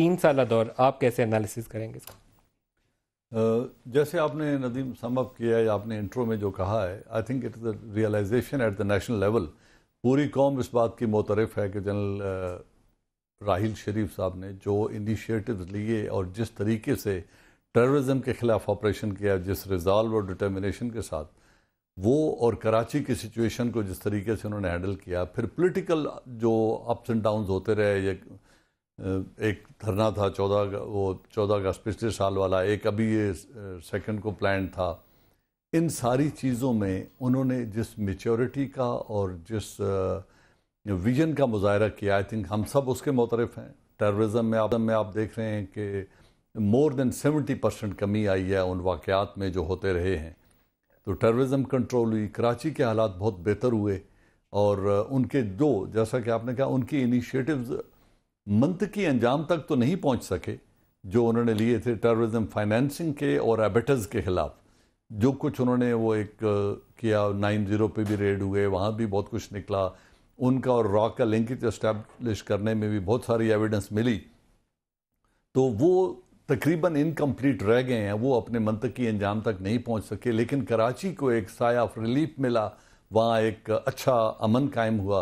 तीन साल दौर आप कैसे एनालिसिस करेंगे इसका जैसे आपने नदीम समअप किया है आपने इंट्रो में जो कहा है I think it is the realisation at the national level पूरी कौम इस बात की मोतरफ है कि जनरल राहल शरीफ साहब ने जो इनिशिएटिव लिए और जिस तरीके से टेररिज्म के ख़िलाफ़ ऑपरेशन किया जिस रिजॉल्व और डिटर्मिनेशन के साथ वो और कराची की सिचुएशन को जिस तरीके से उन्होंने हैंडल किया फिर पॉलिटिकल जो अप्स एंड डाउन्स होते रहे या एक धरना था चौदह वो चौदह अगस्त पिछले साल वाला एक अभी ये सेकंड को प्लान था इन सारी चीज़ों में उन्होंने जिस मेच्योरिटी का और जिस विजन का मुजाहरा किया आई थिंक हम सब उसके मोतरफ हैं टेररिज्म में आप में आप देख रहे हैं कि मोर देन सेवेंटी परसेंट कमी आई है उन वाक़ात में जो होते रहे हैं तो टेररिज्म कंट्रोल हुई कराची के हालात बहुत बेहतर हुए और उनके दो जैसा कि आपने कहा उनकी इनिशिएटिव्स मंत्र की अंजाम तक तो नहीं पहुंच सके जो उन्होंने लिए थे टेररिज्म फाइनेंसिंग के और एबेटर्स के ख़िलाफ़ जो कुछ उन्होंने वो एक किया नाइन ज़ीरो पे भी रेड हुए वहाँ भी बहुत कुछ निकला उनका और रॉक का लिंकेज इस्टेब्लिश तो करने में भी बहुत सारी एविडेंस मिली तो वो तकरीबन इनकम्प्लीट रह गए हैं वो अपने मंतकी अंजाम तक नहीं पहुंच सके लेकिन कराची को एक साया ऑफ रिलीफ मिला वहाँ एक अच्छा अमन कायम हुआ